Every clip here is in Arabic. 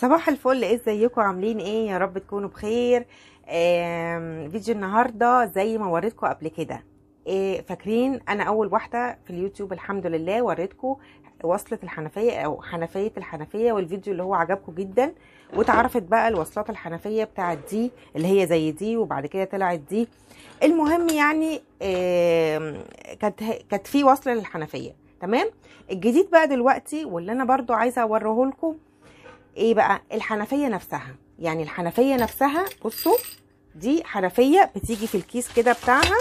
صباح الفل ازيكم عاملين ايه يا رب تكونوا بخير فيديو النهارده زي ما وريتكم قبل كده آه، فاكرين انا اول واحده في اليوتيوب الحمد لله وريتكم وصله الحنفيه او حنفيه الحنفيه والفيديو اللي هو عجبكم جدا واتعرفت بقى الوصلات الحنفيه بتاعت دي اللي هي زي دي وبعد كده طلعت دي المهم يعني كانت كانت في وصله للحنفيه تمام الجديد بقى دلوقتي واللي انا برضو عايزه اوريه لكم ايه بقى الحنفيه نفسها يعني الحنفيه نفسها بصوا دي حنفيه بتيجي في الكيس كده بتاعها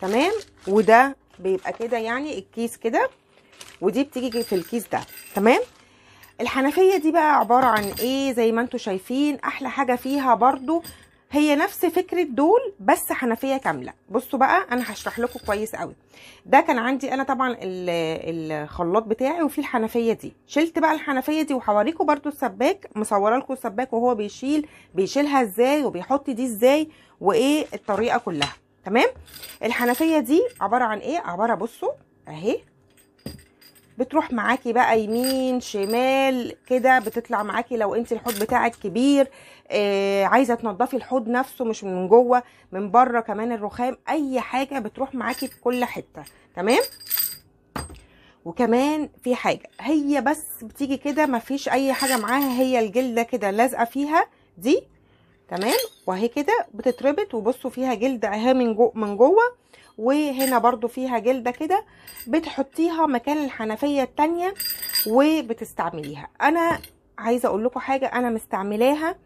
تمام وده بيبقى كده يعني الكيس كده ودي بتيجي في الكيس ده تمام الحنفيه دي بقى عباره عن ايه زي ما انتم شايفين احلى حاجه فيها برضو هي نفس فكره دول بس حنفيه كامله بصوا بقى انا هشرح لكم كويس قوي ده كان عندي انا طبعا الخلاط بتاعي وفي الحنفيه دي شلت بقى الحنفيه دي وهوريكم برده السباك مصوره لكم السباك وهو بيشيل بيشيلها ازاي وبيحط دي ازاي وايه الطريقه كلها تمام الحنفيه دي عباره عن ايه عباره بصوا اهي بتروح معاكي بقى يمين شمال كده بتطلع معاكي لو انت الحوض بتاعك كبير آه عايزه تنضفي الحوض نفسه مش من جوه من بره كمان الرخام اي حاجه بتروح معاكي في كل حته تمام وكمان في حاجه هي بس بتيجي كده مفيش اي حاجه معاها هي الجلده كده لازقه فيها دي تمام وهي كده بتتربط وبصوا فيها جلد اهي من جوه من جوه وهنا برضو فيها جلده كده بتحطيها مكان الحنفيه التانية وبتستعمليها انا عايزه اقول لكم حاجه انا مستعملاها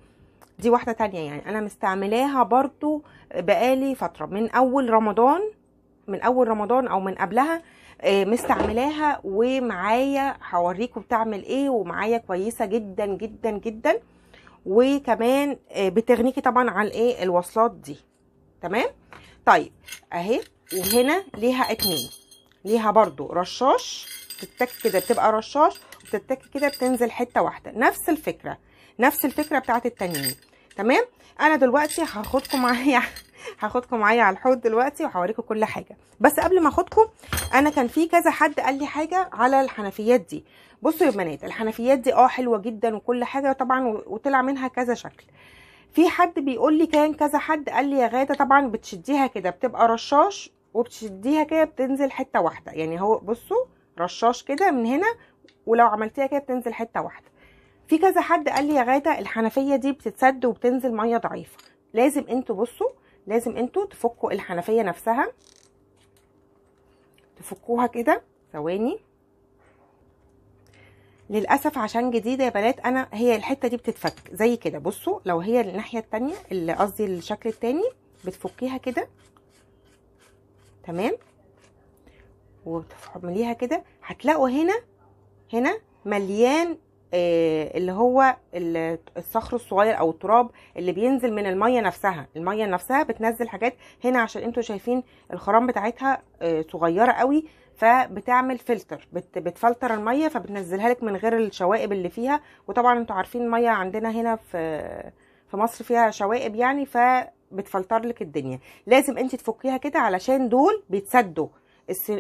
دي واحده تانية يعني انا مستعملاها برضو بقالي فتره من اول رمضان من اول رمضان او من قبلها آه، مستعملاها ومعايا هوريكم بتعمل ايه ومعايا كويسه جدا جدا جدا وكمان آه، بتغنيكي طبعا على الايه الوصلات دي تمام طيب اهي وهنا ليها اتنين ليها برضو رشاش تتك كده بتبقى رشاش وتتك كده بتنزل حته واحده نفس الفكره نفس الفكره بتاعت التانيين تمام انا دلوقتي هاخدكم معايا هاخدكم معايا على الحوض دلوقتي وهوريكم كل حاجه بس قبل ما اخدكم انا كان في كذا حد قال لي حاجه على الحنفيات دي بصوا يا بنات الحنفيات دي اه حلوه جدا وكل حاجه طبعا وطلع منها كذا شكل في حد بيقول لي كان كذا حد قال لي يا غاده طبعا بتشديها كده بتبقى رشاش وبتشديها كده بتنزل حته واحده يعني هو بصوا رشاش كده من هنا ولو عملتيها كده بتنزل حته واحده في كذا حد قال لي يا غاده الحنفيه دي بتتسد وبتنزل ميه ضعيفه لازم انتوا بصوا لازم انتوا تفكوا الحنفيه نفسها تفكوها كده ثواني للاسف عشان جديده يا بنات انا هي الحته دي بتتفك زي كده بصوا لو هي الناحيه التانية اللي قصدي الشكل التاني بتفكيها كده تمام وتفعمليها كده هتلاقوا هنا هنا مليان آه، اللي هو الصخر الصغير او التراب اللي بينزل من الميه نفسها الميه نفسها بتنزل حاجات هنا عشان انتوا شايفين الخرام بتاعتها آه، صغيره قوي فبتعمل فلتر بتفلتر الميه فبتنزلها لك من غير الشوائب اللي فيها وطبعا انتوا عارفين الميه عندنا هنا في في مصر فيها شوائب يعني فبتفلتر لك الدنيا لازم انت تفكيها كده علشان دول بيتسدوا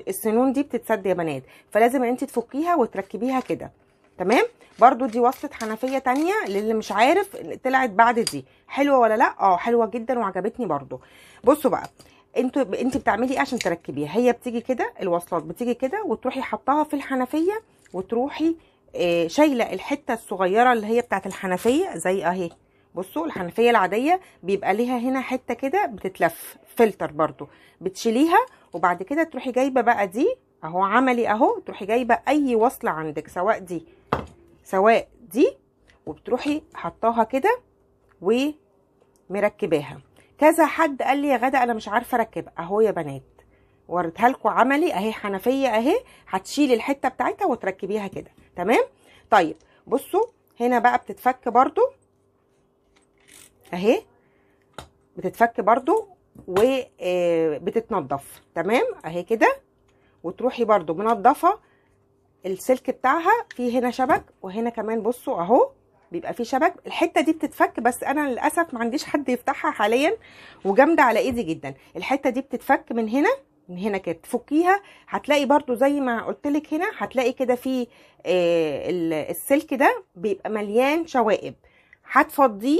السنون دي بتتسد يا بنات فلازم انت تفكيها وتركبيها كده تمام برضو دي وصلة حنفية تانية للي مش عارف طلعت بعد دي حلوة ولا لا اه حلوة جدا وعجبتني برضو بصوا بقى انتوا انت بتعملي ايه عشان تركبيها هي بتيجي كده الوصلات بتيجي كده وتروحي حطاها في الحنفية وتروحي آه، شايلة الحتة الصغيرة اللي هي بتاعت الحنفية زي اهي بصوا الحنفية العادية بيبقى ليها هنا حتة كده بتتلف فلتر برضو بتشيليها وبعد كده تروحي جايبة بقى دي اهو عملي اهو تروحي جايبه اي وصله عندك سواء دي سواء دي وبتروحي حطاها كده ومركباها كذا حد قال لي يا غدا انا مش عارفه اركب اهو يا بنات ورديها لكم عملي اهي حنفيه اهي هتشيلي الحته بتاعتها وتركبيها كده تمام طيب بصوا هنا بقى بتتفك برضو اهي بتتفك برضو وبتتنضف آه، تمام اهي كده وتروحي برضو منضفه السلك بتاعها في هنا شبك وهنا كمان بصوا اهو بيبقى فيه شبك الحته دي بتتفك بس انا للاسف ما عنديش حد يفتحها حاليا وجامده على ايدي جدا الحته دي بتتفك من هنا من هنا كده تفكيها هتلاقي برضو زي ما قلت لك هنا هتلاقي كده في آه، السلك ده بيبقى مليان شوائب هتفضيه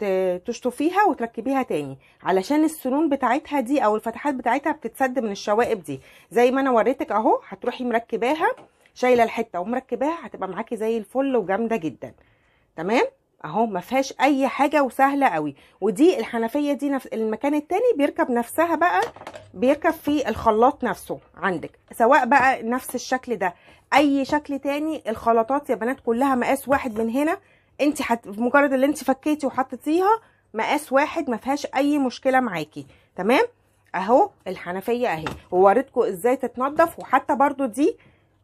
وتشطفيها وتركبيها تاني علشان السنون بتاعتها دي او الفتحات بتاعتها بتتسد من الشوائب دي زي ما انا وريتك اهو هتروحي مركباها شايله الحته ومركباها هتبقى معاكي زي الفل وجامده جدا تمام اهو ما فيهاش اي حاجه وسهله قوي ودي الحنفيه دي نفس المكان التاني بيركب نفسها بقى بيركب في الخلاط نفسه عندك سواء بقى نفس الشكل ده اي شكل تاني الخلاطات يا بنات كلها مقاس واحد من هنا انت حت... مجرد اللي انت فكيتي وحطيتيها مقاس واحد ما فيهاش اي مشكله معاكي تمام اهو الحنفيه اهي ووريتكم ازاي تتنضف وحتى برضو دي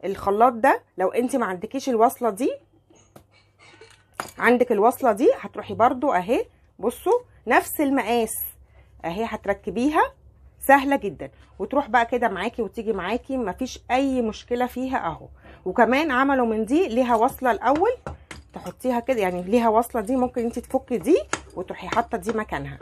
الخلاط ده لو انت ما عندكيش الوصله دي عندك الوصله دي هتروحي برضو اهي بصوا نفس المقاس اهي هتركبيها سهله جدا وتروح بقى كده معاكي وتيجي معاكي مفيش اي مشكله فيها اهو وكمان عملوا من دي ليها وصله الاول تحطيها كده يعني ليها وصله دي ممكن انت تفكي دي وتروحي حاطه دي مكانها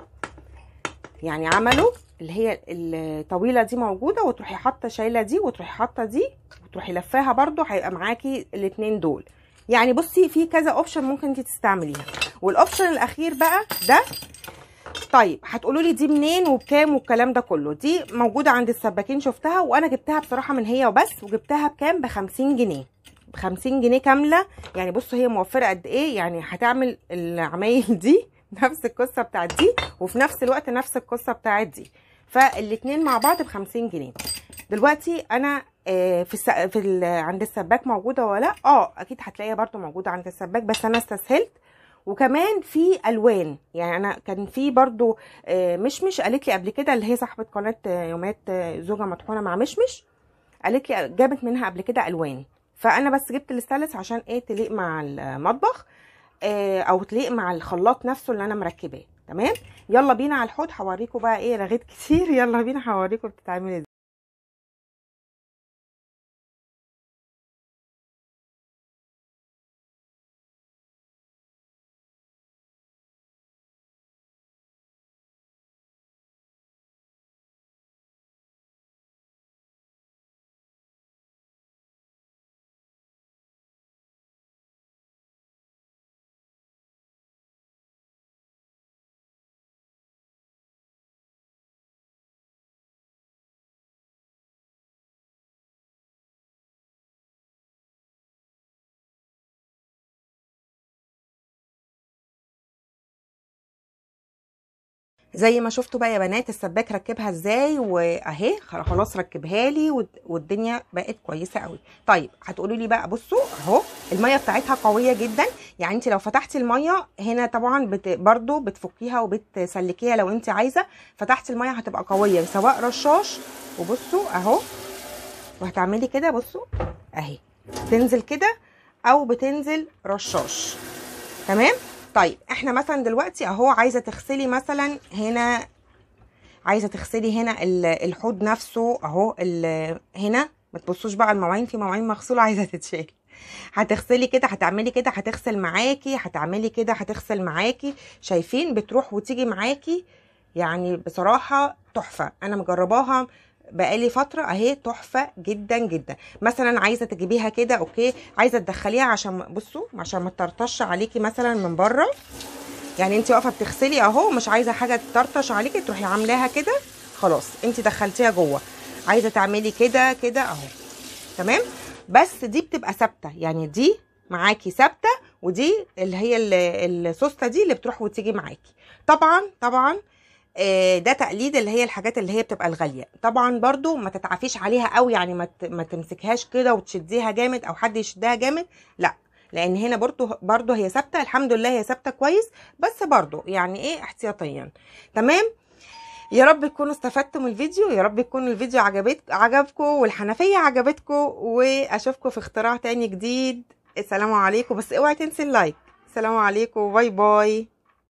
يعني عملوا اللي هي الطويله دي موجوده وتروحي حاطه شايله دي وتروحي حاطه دي وتروحي لفاها برده هيبقى معاكي الاثنين دول يعني بصي في كذا اوبشن ممكن انت تستعمليها والاوبشن الاخير بقى ده طيب هتقولوا لي دي منين وبكام والكلام ده كله دي موجوده عند السباكين شفتها وانا جبتها بصراحه من هي وبس وجبتها بكام ب 50 جنيه ب 50 جنيه كامله يعني بصوا هي موفره قد ايه يعني هتعمل العمايل دي نفس القصه بتاعت دي وفي نفس الوقت نفس القصه بتاعت دي فالاثنين مع بعض ب 50 جنيه دلوقتي انا آه، في في ال... عند السباك موجوده ولا اه اكيد هتلاقيها برده موجوده عند السباك بس انا استسهلت وكمان في الوان يعني انا كان في برضو آه، مشمش قالت لي قبل كده اللي هي صاحبه قناه يومات آه، زوجه مطحونه مع مشمش قالت لي جابت منها قبل كده الوان فانا بس جبت الاستانلس عشان ايه تليق مع المطبخ إيه او تليق مع الخلاط نفسه اللي انا مركباه تمام يلا بينا على الحوض هوريكم بقى ايه رغيت كتير يلا بينا هوريكم بتتعمل ازاي زي ما شفتوا بقى يا بنات السباك ركبها ازاي واهي خلاص ركبها لي والدنيا بقت كويسه قوي طيب هتقولوا لي بقى بصوا اهو الميه بتاعتها قويه جدا يعني انت لو فتحتي الميه هنا طبعا بت برده بتفكيها وبتسلكيها لو انت عايزه فتحتي الميه هتبقى قويه سواء رشاش وبصوا اهو وهتعملي كده بصوا اهي تنزل كده او بتنزل رشاش تمام طيب احنا مثلا دلوقتي اهو عايزه تغسلي مثلا هنا عايزه تغسلي هنا الحوض نفسه اهو هنا ما تبصوش بقى المواعين في مواعين مغسوله عايزه تتشال هتغسلي كده هتعملي كده هتغسل معاكي هتعملي كده هتغسل معاكي شايفين بتروح وتيجي معاكي يعني بصراحه تحفه انا مجرباها بقالي فتره اهي تحفه جدا جدا مثلا عايزه تجيبيها كده اوكي عايزه تدخليها عشان بصوا عشان ما تطرطش عليكي مثلا من بره يعني انت واقفه بتغسلي اهو مش عايزه حاجه تطرطش عليكي تروحي عاملاها كده خلاص انت دخلتيها جوه عايزه تعملي كده كده اهو تمام بس دي بتبقى ثابته يعني دي معاكي ثابته ودي اللي هي السوسته دي اللي بتروح وتيجي معاكي طبعا طبعا آه، ده تقليد اللي هي الحاجات اللي هي بتبقى الغاليه طبعا برضو ما تتعافيش عليها قوي يعني ما ما تمسكهاش كده وتشديها جامد او حد يشدها جامد لا لان هنا برضو برضو هي ثابته الحمد لله هي ثابته كويس بس برضو يعني ايه احتياطيا تمام يا رب تكونوا استفدتوا من الفيديو يا رب يكون الفيديو عجبت عجبكم والحنفيه عجبتكم واشوفكم في اختراع تاني جديد السلام عليكم بس اوعي تنسي اللايك السلام عليكم باي باي